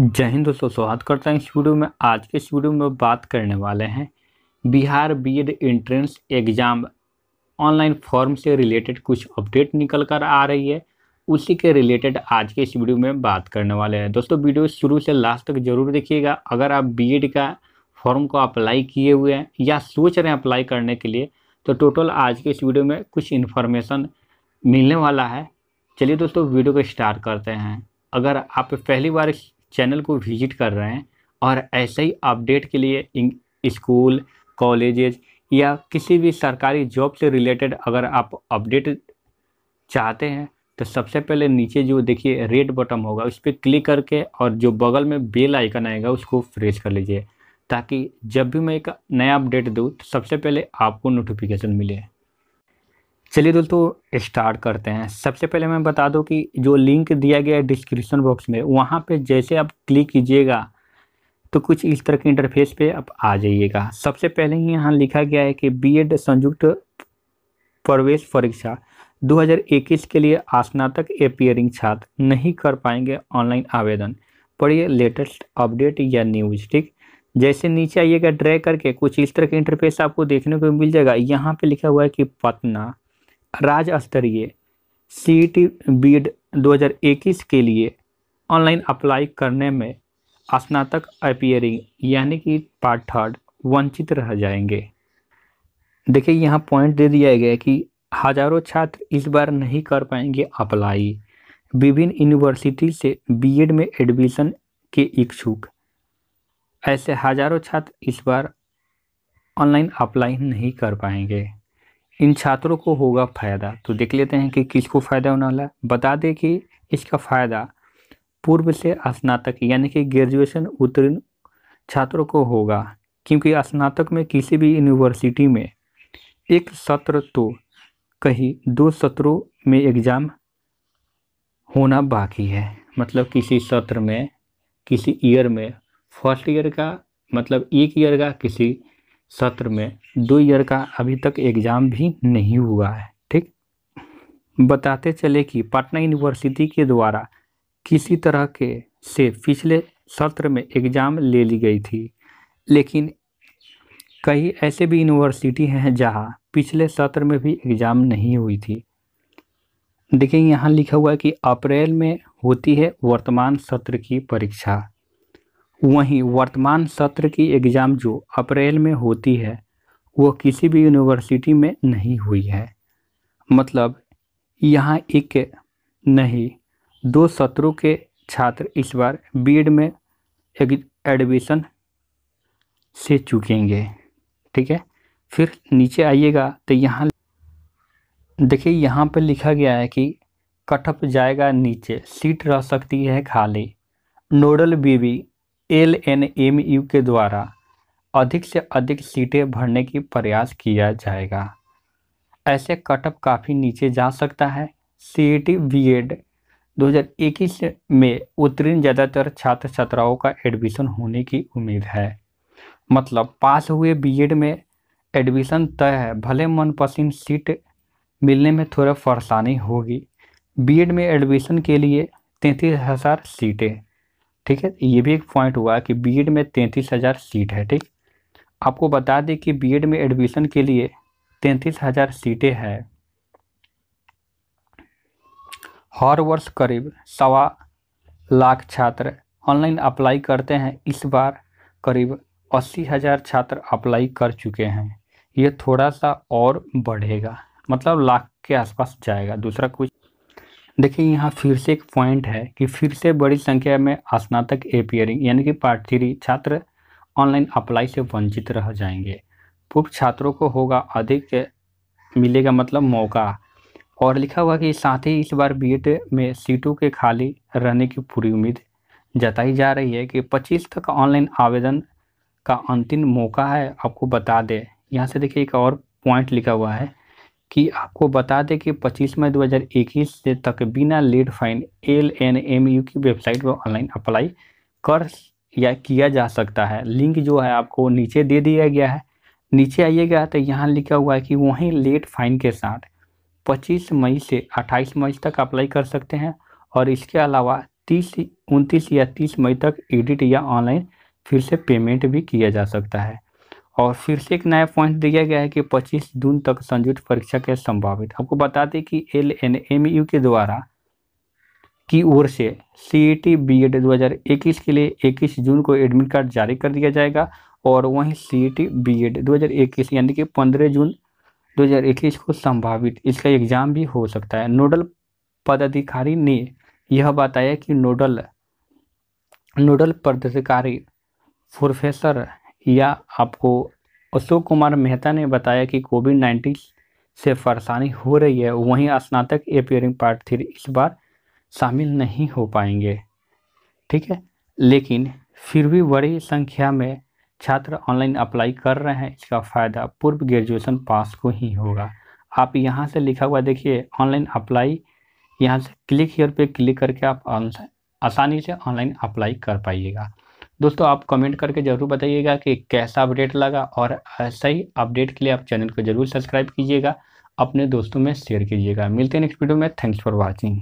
जय हिंद दोस्तों स्वागत करता हूँ इस वीडियो में आज के इस वीडियो में बात करने वाले हैं Bihar BEd entrance exam online form से रिलेटेड कुछ अपडेट निकल कर आ रही है उसी के रिलेटेड आज के इस वीडियो में बात करने वाले हैं दोस्तों वीडियो शुरू से लास्ट तक जरूर देखिएगा अगर आप बी का फॉर्म को अप्लाई किए हुए हैं या सोच रहे हैं अप्लाई करने के लिए तो टोटल आज के इस वीडियो में कुछ इन्फॉर्मेशन मिलने वाला है चलिए दोस्तों वीडियो को स्टार्ट करते हैं अगर आप पहली बार चैनल को विजिट कर रहे हैं और ऐसे ही अपडेट के लिए स्कूल कॉलेजेज या किसी भी सरकारी जॉब से रिलेटेड अगर आप अपडेट चाहते हैं तो सबसे पहले नीचे जो देखिए रेड बटन होगा उस पर क्लिक करके और जो बगल में बेल आइकन आएगा उसको फ्रेश कर लीजिए ताकि जब भी मैं एक नया अपडेट दूँ तो सबसे पहले आपको नोटिफिकेशन मिले चलिए दोस्तों स्टार्ट करते हैं सबसे पहले मैं बता दूं कि जो लिंक दिया गया है डिस्क्रिप्शन बॉक्स में वहाँ पे जैसे आप क्लिक कीजिएगा तो कुछ इस तरह के इंटरफेस पे आप आ जाइएगा सबसे पहले ही यहाँ लिखा गया है कि बीएड संयुक्त प्रवेश परीक्षा 2021 के लिए स्नातक एपियरिंग छात्र नहीं कर पाएंगे ऑनलाइन आवेदन पढ़िए लेटेस्ट अपडेट या न्यूज ठीक जैसे नीचे आइएगा ड्रैग करके कुछ इस तरह के इंटरफेस आपको देखने को मिल जाएगा यहाँ पे लिखा हुआ है कि पटना राज्य स्तरीय सी टी बीड 2021 के लिए ऑनलाइन अप्लाई करने में स्नातक अपियरिंग यानी कि पार्ट थर्ड वंचित रह जाएंगे देखिए यहाँ पॉइंट दे दिया गया कि हजारों छात्र इस बार नहीं कर पाएंगे अप्लाई विभिन्न यूनिवर्सिटी से बीएड में एडमिशन के इच्छुक ऐसे हजारों छात्र इस बार ऑनलाइन अप्लाई नहीं कर पाएंगे इन छात्रों को होगा फ़ायदा तो देख लेते हैं कि किसको फ़ायदा होने वाला है बता दें कि इसका फ़ायदा पूर्व से स्नातक यानी कि ग्रेजुएशन उत्तीर्ण छात्रों को होगा क्योंकि स्नातक में किसी भी यूनिवर्सिटी में एक सत्र तो कहीं दो सत्रों में एग्ज़ाम होना बाकी है मतलब किसी सत्र में किसी ईयर में फर्स्ट ईयर का मतलब एक ईयर का किसी सत्र में दो ईयर का अभी तक एग्ज़ाम भी नहीं हुआ है ठीक बताते चले कि पटना यूनिवर्सिटी के द्वारा किसी तरह के से पिछले सत्र में एग्ज़ाम ले ली गई थी लेकिन कई ऐसे भी यूनिवर्सिटी हैं जहां पिछले सत्र में भी एग्ज़ाम नहीं हुई थी देखिए यहाँ लिखा हुआ है कि अप्रैल में होती है वर्तमान सत्र की परीक्षा वहीं वर्तमान सत्र की एग्ज़ाम जो अप्रैल में होती है वो किसी भी यूनिवर्सिटी में नहीं हुई है मतलब यहाँ एक नहीं दो सत्रों के छात्र इस बार बीएड में एडमिशन से चुकेंगे ठीक है फिर नीचे आइएगा तो यहाँ देखिए यहाँ पर लिखा गया है कि कटअप जाएगा नीचे सीट रह सकती है खाली nodal BB L N M U के द्वारा अधिक से अधिक सीटें भरने की प्रयास किया जाएगा ऐसे कटअप काफ़ी नीचे जा सकता है सी टी बी एड दो में उत्तीर्ण ज़्यादातर छात्र छात्राओं का एडमिशन होने की उम्मीद है मतलब पास हुए बीएड में एडमिशन तय है भले मनपसंद सीट मिलने में थोड़ा परेशानी होगी बीएड में एडमिशन के लिए तैंतीस हज़ार सीटें ठीक है ये भी एक पॉइंट हुआ कि बी में तैंतीस हज़ार सीट है ठीक आपको बता दें कि बी में एडमिशन के लिए तैंतीस हज़ार सीटें हैं हर वर्ष करीब सवा लाख छात्र ऑनलाइन अप्लाई करते हैं इस बार करीब अस्सी हज़ार छात्र अप्लाई कर चुके हैं ये थोड़ा सा और बढ़ेगा मतलब लाख के आसपास जाएगा दूसरा कुछ देखिए यहाँ फिर से एक पॉइंट है कि फिर से बड़ी संख्या में स्नातक एपियरिंग यानी कि पार्ट थ्री छात्र ऑनलाइन अप्लाई से वंचित रह जाएंगे पूर्व छात्रों को होगा अधिक मिलेगा मतलब मौका और लिखा हुआ कि साथ ही इस बार बीएड में सीटों के खाली रहने की पूरी उम्मीद जताई जा रही है कि 25 तक ऑनलाइन आवेदन का अंतिम मौका है आपको बता दें यहाँ से देखिए एक और पॉइंट लिखा हुआ है कि आपको बता दें कि 25 मई 2021 से तक बिना late fine L N M U की वेबसाइट पर ऑनलाइन अप्लाई कर या किया जा सकता है लिंक जो है आपको नीचे दे दिया गया है नीचे आइएगा तो यहाँ लिखा हुआ है कि वहीं लेट फाइन के साथ 25 मई से 28 मई तक अप्लाई कर सकते हैं और इसके अलावा 30 उनतीस या 30 मई तक एडिट या ऑनलाइन फिर से पेमेंट भी किया जा सकता है और फिर से एक नया पॉइंट दिया गया है कि 25 जून तक संयुक्त परीक्षा के संभावित आपको बता दें कि एल एन एम यू के द्वारा की ओर से C E T B Ed दो के लिए 21 जून को एडमिट कार्ड जारी कर दिया जाएगा और वहीं C E T B Ed दो यानी कि 15 जून 2021 को संभावित इसका एग्जाम भी हो सकता है नोडल पदाधिकारी ने यह बताया कि नोडल नोडल पदाधिकारी प्रोफेसर या आपको अशोक कुमार मेहता ने बताया कि कोविड नाइन्टीन से परेशानी हो रही है वहीं स्नातक एपियरिंग पार्ट थ्री इस बार शामिल नहीं हो पाएंगे ठीक है लेकिन फिर भी बड़ी संख्या में छात्र ऑनलाइन अप्लाई कर रहे हैं इसका फ़ायदा पूर्व ग्रेजुएशन पास को ही होगा आप यहाँ से लिखा हुआ देखिए ऑनलाइन अप्लाई यहाँ से क्लिक हियर पे क्लिक करके आप आसानी से ऑनलाइन अप्लाई कर पाइएगा दोस्तों आप कमेंट करके ज़रूर बताइएगा कि कैसा अपडेट लगा और ऐसा ही अपडेट के लिए आप चैनल को ज़रूर सब्सक्राइब कीजिएगा अपने दोस्तों में शेयर कीजिएगा मिलते हैं नेक्स्ट वीडियो में थैंक्स फॉर वॉचिंग